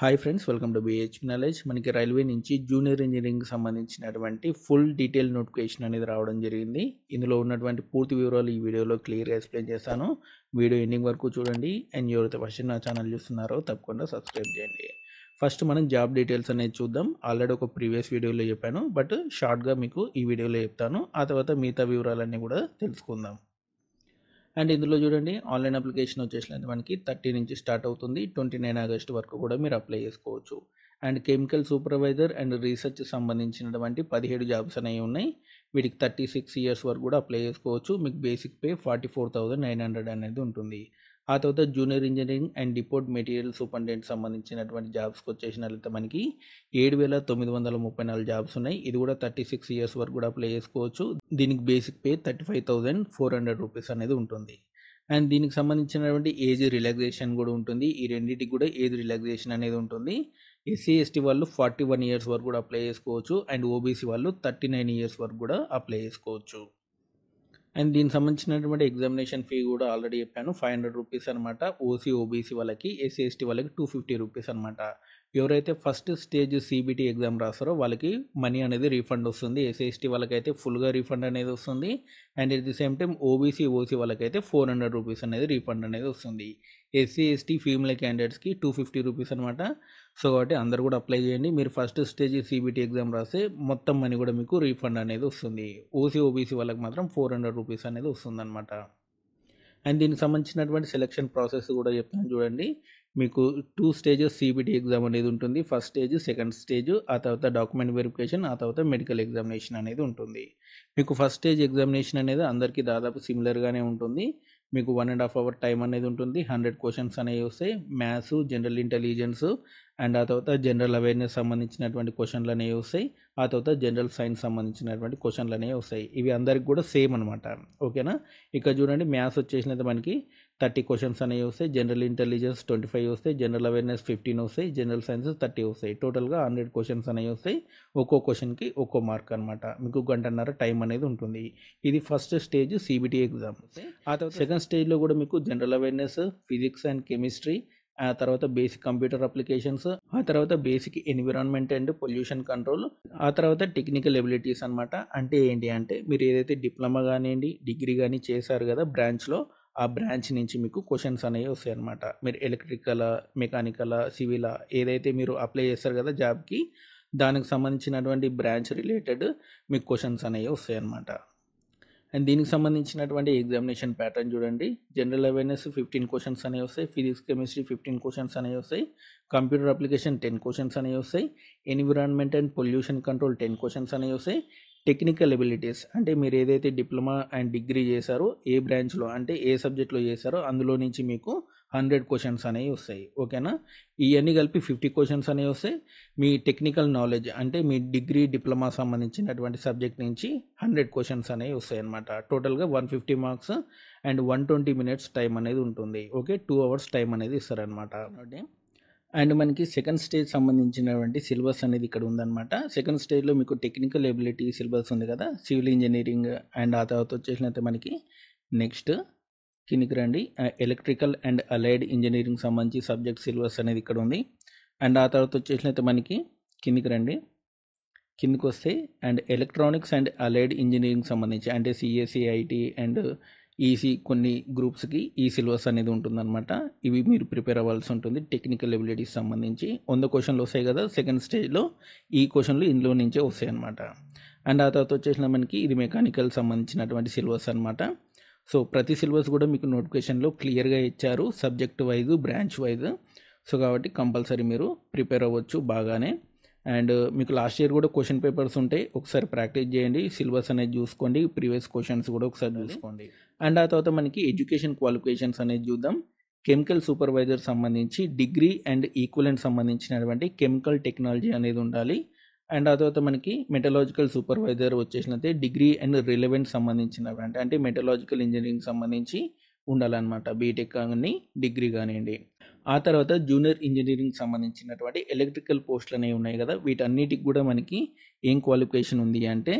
hi friends welcome to BH knowledge మనకి railway నుంచి junior engineering సంబంధించినటువంటి ఫుల్ డీటెయిల్ నోటిఫికేషన్ అనేది రావడం జరిగింది ఇందులో ఉన్నటువంటి పూర్తి వివరాలు ఈ వీడియోలో క్లియర్గా ఎక్స్ప్లెయిన్ చేస్తాను వీడియో ఎండింగ్ వరకు చూడండి అండ్ ఎవరైతే ఫస్ట్ నా ఛానల్ చూస్తున్నారో తప్పకుండా సబ్స్క్రైబ్ చేయండి ఫస్ట్ మనం జాబ్ డీటెయిల్స్ అనేది చూద్దాం ఆల్రెడీ ఒక ప్రీవియస్ వీడియోలో చెప్పాను బట్ షార్ట్గా మీకు ఈ వీడియోలో చెప్తాను ఆ తర్వాత మిగతా వివరాలన్నీ కూడా తెలుసుకుందాం అండ్ ఇందులో చూడండి ఆన్లైన్ అప్లికేషన్ వచ్చేసినది మనకి థర్టీ నుంచి స్టార్ట్ అవుతుంది ట్వంటీ నైన్ ఆగస్ట్ వరకు కూడా మీరు అప్లై చేసుకోవచ్చు and chemical supervisor and research సంబంధించినటువంటి పదిహేడు జాబ్స్ అనేవి ఉన్నాయి వీటికి థర్టీ సిక్స్ ఇయర్స్ వరకు కూడా అప్లై చేసుకోవచ్చు మీకు basic pay forty four thousand nine hundred అనేది ఉంటుంది ఆ తర్వాత junior engineering and deport material superintendent సంబంధించినటువంటి జాబ్స్కి వచ్చేసినట్లయితే మనకి ఏడు వేల తొమ్మిది వందల ముప్పై నాలుగు జాబ్స్ ఉన్నాయి ఇది కూడా థర్టీ సిక్స్ ఇయర్స్ వరకు కూడా అప్లై చేసుకోవచ్చు దీనికి basic pay thirty five thousand four hundred rupees అనేది ఉంటుంది అండ్ దీనికి సంబంధించినటువంటి ఏజ్ రిలాక్సేషన్ కూడా ఉంటుంది ఈ రెండింటికి కూడా ఏజ్ రిలాక్సేషన్ అనేది ఉంటుంది ఎస్సీ ఎస్టీ వాళ్ళు ఫార్టీ వన్ ఇయర్స్ వరకు కూడా అప్లై చేసుకోవచ్చు అండ్ ఓబీసీ వాళ్ళు థర్టీ నైన్ ఇయర్స్ వరకు కూడా అప్లై చేసుకోవచ్చు అండ్ దీనికి సంబంధించినటువంటి ఎగ్జామినేషన్ ఫీ కూడా ఆల్రెడీ చెప్పాను ఫైవ్ హండ్రెడ్ రూపీస్ అనమాట ఓసీ ఓబీసీ వాళ్ళకి ఎస్సీ ఎస్టీ వాళ్ళకి టూ ఫిఫ్టీ రూపీస్ అనమాట ఎవరైతే ఫస్ట్ స్టేజ్ సిబిటీ ఎగ్జామ్ రాస్తారో వాళ్ళకి మనీ అనేది రీఫండ్ వస్తుంది ఎస్ఎస్టీ వాళ్ళకైతే ఫుల్గా రీఫండ్ అనేది వస్తుంది and at the same time OBC OC వాళ్ళకైతే ఫోర్ హండ్రెడ్ రూపీస్ అనేది రీఫండ్ అనేది వస్తుంది ఎస్సీ ఎస్టీ ఫీమేల్ క్యాండిడేట్స్కి టూ ఫిఫ్టీ రూపీస్ అనమాట సో కాబట్టి అందరు కూడా అప్లై చేయండి మీరు ఫస్ట్ స్టేజ్ సిబిటీ ఎగ్జామ్ రాస్తే మొత్తం మనీ కూడా మీకు రీఫండ్ అనేది వస్తుంది ఓసీ ఓబీసీ వాళ్ళకి మాత్రం ఫోర్ హండ్రెడ్ రూపీస్ అనేది వస్తుందన్నమాట అండ్ దీనికి సంబంధించినటువంటి సెలక్షన్ ప్రాసెస్ కూడా చెప్తాను చూడండి మీకు టూ స్టేజెస్ సిబిటీ ఎగ్జామ్ అనేది ఉంటుంది ఫస్ట్ స్టేజ్ సెకండ్ స్టేజ్ ఆ తర్వాత డాక్యుమెంట్ వెరిఫికేషన్ ఆ తర్వాత మెడికల్ ఎగ్జామినేషన్ అనేది ఉంటుంది మీకు ఫస్ట్ స్టేజ్ ఎగ్జామినేషన్ అనేది అందరికీ దాదాపు సిమిలర్గానే ఉంటుంది మీకు one and half hour time అనేది ఉంటుంది హండ్రెడ్ క్వశ్చన్స్ అనేవి వస్తాయి మ్యాథ్స్ జనరల్ ఇంటెలిజెన్స్ అండ్ ఆ తర్వాత జనరల్ అవేర్నెస్ సంబంధించినటువంటి క్వశ్చన్లు అనేవి వస్తాయి ఆ తర్వాత జనరల్ సైన్స్ సంబంధించినటువంటి క్వశ్చన్లు అనేవి వస్తాయి ఇవి అందరికి కూడా సేమ్ అనమాట ఓకేనా ఇక్కడ చూడండి మ్యాథ్స్ వచ్చేసినది మనకి థర్టీ క్వశ్చన్స్ అనేవి వస్తాయి జనరల్ ఇంటెలిజెన్స్ ట్వంటీ ఫైవ్ వస్తాయి జనరల్ అవేర్నెస్ ఫిఫ్టీన్ వస్తాయి జనరల్ సైన్సెస్ థర్టీ వస్తాయి టోటల్గా హండ్రెడ్ క్వశ్చన్స్ అనేవి వస్తాయి ఒక్కో క్వశ్చన్కి ఒక్కో మార్క్ అనమాట మీకు గంటన్నర టైం అనేది ఉంటుంది ఇది ఫస్ట్ స్టేజ్ సిబిటీ ఎగ్జామ్ ఆ తర్వాత సెకండ్ స్టేజ్లో కూడా మీకు general awareness physics and chemistry ఆ తర్వాత బేసిక్ కంప్యూటర్ అప్లికేషన్స్ ఆ తర్వాత basic environment and pollution control ఆ తర్వాత టెక్నికల్ ఎబిలిటీస్ అనమాట అంటే ఏంటి అంటే మీరు ఏదైతే డిప్లొమా కానివ్వండి డిగ్రీ కానీ చేశారు కదా బ్రాంచ్లో ఆ బ్రాంచ్ నుంచి మీకు క్వశ్చన్స్ అనేవి వస్తాయి అనమాట మీరు ఎలక్ట్రికల్ మెకానికల్ సివిల్ ఏదైతే మీరు అప్లై చేస్తారు కదా జాబ్కి దానికి సంబంధించినటువంటి బ్రాంచ్ రిలేటెడ్ మీకు క్వశ్చన్స్ అనేవి వస్తాయి అనమాట అండ్ దీనికి సంబంధించినటువంటి ఎగ్జామినేషన్ ప్యాటర్న్ చూడండి జనరల్ అవేర్నెస్ ఫిఫ్టీన్ క్వశ్చన్స్ అనేవి వస్తాయి ఫిజిక్స్ కెమిస్ట్రీ ఫిఫ్టీన్ క్వశ్చన్స్ అనేవి వస్తాయి కంప్యూటర్ అప్లికేషన్ టెన్ క్వశ్చన్స్ అనేవి వస్తాయి environment and pollution control ten questions అనేవి వస్తాయి టెక్నికల్ ఎబిలిటీస్ అంటే మీరు ఏదైతే డిప్లొమా అండ్ డిగ్రీ చేశారో ఏ బ్రాంచ్లో అంటే ఏ సబ్జెక్ట్లో చేశారో అందులో నుంచి మీకు హండ్రెడ్ క్వశ్చన్స్ అనేవి వస్తాయి ఓకేనా ఇవన్నీ కలిపి ఫిఫ్టీ క్వశ్చన్స్ అనేవి వస్తాయి మీ టెక్నికల్ నాలెడ్జ్ అంటే మీ డిగ్రీ డిప్లొమా సంబంధించినటువంటి సబ్జెక్ట్ నుంచి హండ్రెడ్ క్వశ్చన్స్ అనేవి వస్తాయి అనమాట టోటల్గా one fifty marks and one twenty minutes time అనేది ఉంటుంది ఓకే టూ అవర్స్ టైం అనేది ఇస్తారనమాట అండ్ మనకి సెకండ్ స్టేజ్ సంబంధించినటువంటి సిలబస్ అనేది ఇక్కడ ఉందన్నమాట సెకండ్ స్టేజ్లో మీకు టెక్నికల్ ఎబిలిటీ సిలబస్ ఉంది కదా సివిల్ ఇంజనీరింగ్ అండ్ ఆ తర్వాత వచ్చేసినట్టు మనకి నెక్స్ట్ కిందికి రండి ఎలక్ట్రికల్ అండ్ అలైడ్ ఇంజనీరింగ్ సంబంధించి సబ్జెక్ట్ సిలబస్ అనేది ఇక్కడ ఉంది అండ్ ఆ తర్వాత వచ్చేసినట్టు మనకి కిందికి రండి కిందికి వస్తే and electronics and allied engineering సంబంధించి అంటే సిఎస్సి ఐటీ అండ్ ఈసీ కొన్ని గ్రూప్స్కి ఈ సిలబస్ అనేది ఉంటుందన్నమాట ఇవి మీరు ప్రిపేర్ అవ్వాల్సి ఉంటుంది టెక్నికల్ ఎబిలిటీస్ సంబంధించి వంద క్వశ్చన్లు వస్తాయి కదా సెకండ్ స్టేజ్లో ఈ క్వశ్చన్లు ఇందులో నుంచే వస్తాయి అనమాట అండ్ ఆ తర్వాత వచ్చేసిన మనకి ఇది మెకానికల్ సంబంధించినటువంటి సిలబస్ అనమాట సో ప్రతి సిలబస్ కూడా మీకు నోటిఫికేషన్లో క్లియర్గా ఇచ్చారు subject wise branch wise so కాబట్టి కంపల్సరీ మీరు ప్రిపేర్ అవ్వచ్చు బాగానే అండ్ మీకు లాస్ట్ ఇయర్ కూడా క్వశ్చన్ పేపర్స్ ఉంటాయి ఒకసారి ప్రాక్టీస్ చేయండి సిలబస్ అనేది చూసుకోండి ప్రీవియస్ క్వశ్చన్స్ కూడా ఒకసారి చూసుకోండి అండ్ ఆ తర్వాత మనకి ఎడ్యుకేషన్ క్వాలిఫికేషన్స్ అనేది చూద్దాం కెమికల్ సూపర్వైజర్ సంబంధించి డిగ్రీ అండ్ ఈక్వలెంట్ సంబంధించినటువంటి కెమికల్ టెక్నాలజీ అనేది ఉండాలి అండ్ ఆ తర్వాత మనకి మెటలాజికల్ సూపర్వైజర్ వచ్చేసినట్టే డిగ్రీ అండ్ రిలవెంట్ సంబంధించినవి అంటే మెటలాజికల్ ఇంజనీరింగ్ సంబంధించి ఉండాలన్నమాట బీటెక్ కానీ డిగ్రీ కానివ్వండి ఆ తర్వాత జూనియర్ ఇంజనీరింగ్ సంబంధించినటువంటి ఎలక్ట్రికల్ పోస్టులు అనేవి ఉన్నాయి కదా వీటన్నిటికి కూడా మనకి ఏం క్వాలిఫికేషన్ ఉంది అంటే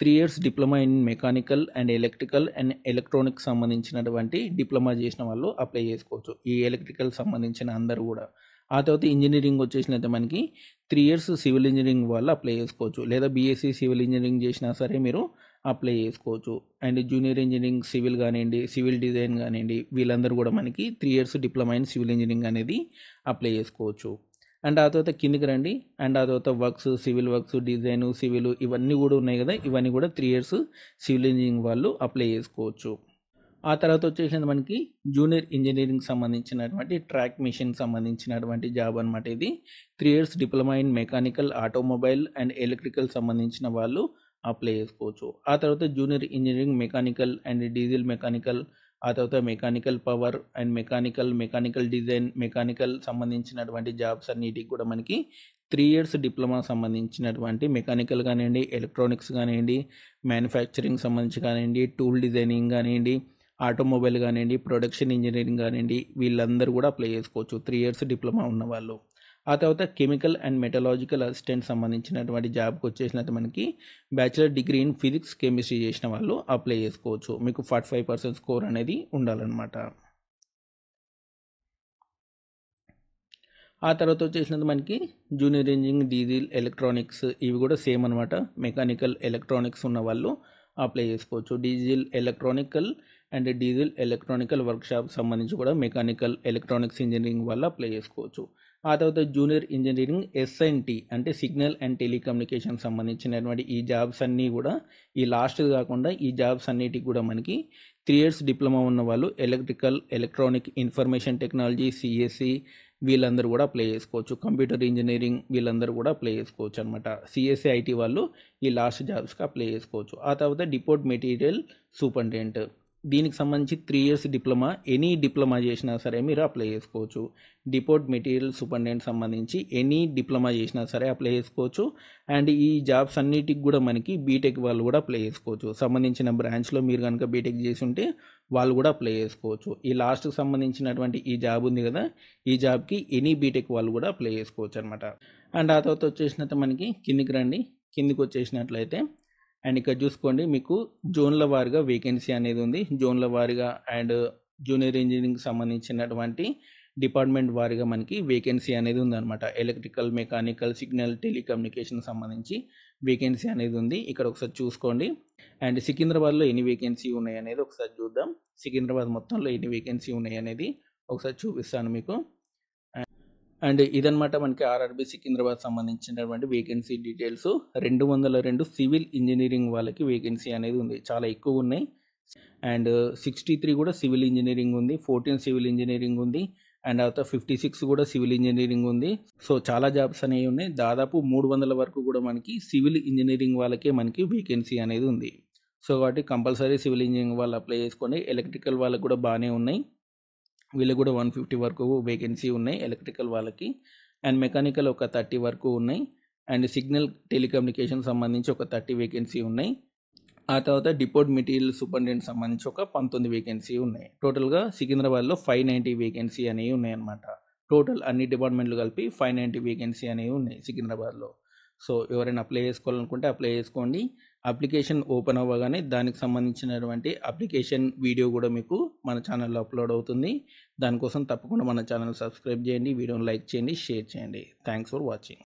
three years diploma in mechanical and electrical and electronic సంబంధించినటువంటి డిప్లొమా చేసిన వాళ్ళు అప్లై చేసుకోవచ్చు ఈ ఎలక్ట్రికల్ సంబంధించిన అందరూ కూడా ఆ తర్వాత ఇంజనీరింగ్ వచ్చేసినైతే మనకి త్రీ ఇయర్స్ సివిల్ ఇంజనీరింగ్ వాళ్ళు అప్లై చేసుకోవచ్చు లేదా బీఎస్సీ సివిల్ ఇంజనీరింగ్ చేసినా సరే మీరు అప్లై చేసుకోవచ్చు అండ్ జూనియర్ ఇంజనీరింగ్ సివిల్ కానివ్వండి సివిల్ డిజైన్ కానివ్వండి వీళ్ళందరూ కూడా మనకి three years diploma in civil engineering అనేది అప్లై చేసుకోవచ్చు అండ్ ఆ తర్వాత కిందికి రండి అండ్ ఆ తర్వాత works civil works design civil ఇవన్నీ కూడా ఉన్నాయి కదా ఇవన్నీ కూడా త్రీ ఇయర్స్ సివిల్ ఇంజనీరింగ్ వాళ్ళు అప్లై చేసుకోవచ్చు ఆ తర్వాత వచ్చేసింది మనకి జూనియర్ ఇంజనీరింగ్ సంబంధించినటువంటి ట్రాక్ మిషన్ సంబంధించినటువంటి జాబ్ అనమాట ఇది three years diploma in mechanical automobile and electrical సంబంధించిన వాళ్ళు అప్లై చేసుకోవచ్చు ఆ తర్వాత junior engineering mechanical and diesel mechanical ఆ తర్వాత mechanical power and mechanical mechanical design mechanical సంబంధించినటువంటి జాబ్స్ అన్నిటికి కూడా మనకి త్రీ ఇయర్స్ డిప్లొమా సంబంధించినటువంటి మెకానికల్ కానివ్వండి ఎలక్ట్రానిక్స్ కానివ్వండి మ్యానుఫ్యాక్చరింగ్ సంబంధించి కానివ్వండి టూల్ డిజైనింగ్ కానివ్వండి ఆటోమొబైల్ కానివ్వండి ప్రొడక్షన్ ఇంజనీరింగ్ కానివ్వండి వీళ్ళందరూ కూడా అప్లై చేసుకోవచ్చు త్రీ ఇయర్స్ డిప్లొమా ఉన్నవాళ్ళు ఆ తర్వాత కెమికల్ అండ్ మెటలాజికల్ అసిస్టెంట్ సంబంధించినటువంటి జాబ్కి వచ్చేసినట్టు మనకి bachelor degree in physics chemistry చేసిన వాళ్ళు అప్లై చేసుకోవచ్చు మీకు ఫార్టీ ఫైవ్ పర్సెంట్ స్కోర్ అనేది ఉండాలన్నమాట ఆ తర్వాత వచ్చేసినది మనకి జూనియర్ ఇంజనీరింగ్ డీజిల్ ఎలక్ట్రానిక్స్ ఇవి కూడా సేమ్ అనమాట మెకానికల్ ఎలక్ట్రానిక్స్ ఉన్న వాళ్ళు అప్లై చేసుకోవచ్చు diesel electronical and diesel electronical workshop సంబంధించి కూడా మెకానికల్ ఎలక్ట్రానిక్స్ ఇంజనీరింగ్ వల్ల అప్లై చేసుకోవచ్చు ఆ తర్వాత జూనియర్ ఇంజనీరింగ్ ఎస్ఎన్టీ అంటే సిగ్నల్ అండ్ టెలికమ్యూనికేషన్ సంబంధించినటువంటి ఈ జాబ్స్ అన్నీ కూడా ఈ లాస్ట్ కాకుండా ఈ జాబ్స్ అన్నిటికి కూడా మనకి త్రీ ఇయర్స్ డిప్లొమా ఉన్న వాళ్ళు electrical electronic information technology CSC e వీళ్ళందరూ కూడా ప్లే చేసుకోవచ్చు కంప్యూటర్ ఇంజనీరింగ్ వీళ్ళందరూ కూడా ప్లే చేసుకోవచ్చు అనమాట సిఎస్సి e, ఐటీ వాళ్ళు ఈ లాస్ట్ జాబ్స్గా ప్లే చేసుకోవచ్చు ఆ తర్వాత డిపోర్ట్ మెటీరియల్ సూపర్టెంట్ దీనికి సంబంధించి three years diploma any diploma చేసినా సరే మీరు అప్లై చేసుకోవచ్చు డిపోర్ట్ మెటీరియల్ సూపర్డెంట్ సంబంధించి ఎనీ డిప్లొమా చేసినా సరే అప్లై చేసుకోవచ్చు అండ్ ఈ జాబ్స్ అన్నిటికి కూడా మనకి బీటెక్ వాళ్ళు కూడా అప్లై చేసుకోవచ్చు సంబంధించిన బ్రాంచ్లో మీరు కనుక బీటెక్ చేసి ఉంటే వాళ్ళు కూడా అప్లై చేసుకోవచ్చు ఈ లాస్ట్కి సంబంధించినటువంటి ఈ జాబ్ ఉంది కదా ఈ జాబ్కి ఎనీ బీటెక్ వాళ్ళు కూడా అప్లై చేసుకోవచ్చు అనమాట అండ్ ఆ తర్వాత వచ్చేసినట్టు మనకి కిందికి రండి కిందికి వచ్చేసినట్లయితే అండ్ ఇక్కడ చూసుకోండి మీకు జోన్ల వారిగా వేకెన్సీ అనేది ఉంది జోన్ల వారిగా అండ్ జూనియర్ ఇంజనీరింగ్ సంబంధించినటువంటి డిపార్ట్మెంట్ వారిగా మనకి వేకెన్సీ అనేది ఉందన్నమాట ఎలక్ట్రికల్ మెకానికల్ సిగ్నల్ టెలికమ్యూనికేషన్ సంబంధించి వేకెన్సీ అనేది ఉంది ఇక్కడ ఒకసారి చూసుకోండి అండ్ సికింద్రాబాద్లో ఎన్ని వేకెన్సీ ఉన్నాయి అనేది ఒకసారి చూద్దాం సికింద్రాబాద్ మొత్తంలో ఎన్ని వేకెన్సీ ఉన్నాయి అనేది ఒకసారి చూపిస్తాను మీకు అండ్ ఇదనమాట మనకి ఆర్ఆర్బి సికింద్రాబాద్ సంబంధించినటువంటి వేకెన్సీ డీటెయిల్స్ రెండు వందల రెండు సివిల్ ఇంజనీరింగ్ వాళ్ళకి వేకెన్సీ అనేది ఉంది చాలా ఎక్కువ ఉన్నాయి అండ్ సిక్స్టీ త్రీ కూడా సివిల్ ఇంజనీరింగ్ ఉంది ఫోర్టీన్ సివిల్ ఇంజనీరింగ్ ఉంది అండ్ తర్వాత ఫిఫ్టీ సిక్స్ కూడా సివిల్ ఇంజనీరింగ్ ఉంది సో చాలా జాబ్స్ అనేవి ఉన్నాయి దాదాపు మూడు వందల వరకు కూడా మనకి సివిల్ ఇంజనీరింగ్ వాళ్ళకే మనకి వేకెన్సీ అనేది ఉంది సో కాబట్టి కంపల్సరీ సివిల్ ఇంజనీరింగ్ వాళ్ళు అప్లై చేసుకొని ఎలక్ట్రికల్ వాళ్ళకి కూడా బాగానే ఉన్నాయి వీళ్ళకి కూడా వన్ ఫిఫ్టీ వరకు వేకెన్సీ ఉన్నాయి ఎలక్ట్రికల్ వాళ్ళకి అండ్ మెకానికల్ ఒక థర్టీ వరకు ఉన్నాయి అండ్ సిగ్నల్ టెలికమ్యూనికేషన్ సంబంధించి ఒక థర్టీ వేకెన్సీ ఉన్నాయి ఆ తర్వాత డిపోర్ట్ మెటీరియల్ సూపరింటెండెంట్ సంబంధించి ఒక పంతొమ్మిది వేకెన్సీ ఉన్నాయి టోటల్గా సికింద్రాబాద్లో ఫైవ్ నైంటీ వేకెన్సీ అనేవి ఉన్నాయన్నమాట టోటల్ అన్ని డిపార్ట్మెంట్లు కలిపి ఫైవ్ నైంటీ వేకెన్సీ అనేవి ఉన్నాయి సికింద్రాబాద్లో సో ఎవరైనా అప్లై చేసుకోవాలనుకుంటే అప్లై చేసుకోండి అప్లికేషన్ ఓపెన్ అవ్వగానే దానికి సంబంధించినటువంటి అప్లికేషన్ వీడియో కూడా మీకు మన ఛానల్లో అప్లోడ్ అవుతుంది దానికోసం తప్పకుండా మన ఛానల్ సబ్స్క్రైబ్ చేయండి వీడియోని లైక్ చేయండి షేర్ చేయండి థ్యాంక్స్ ఫర్ వాచింగ్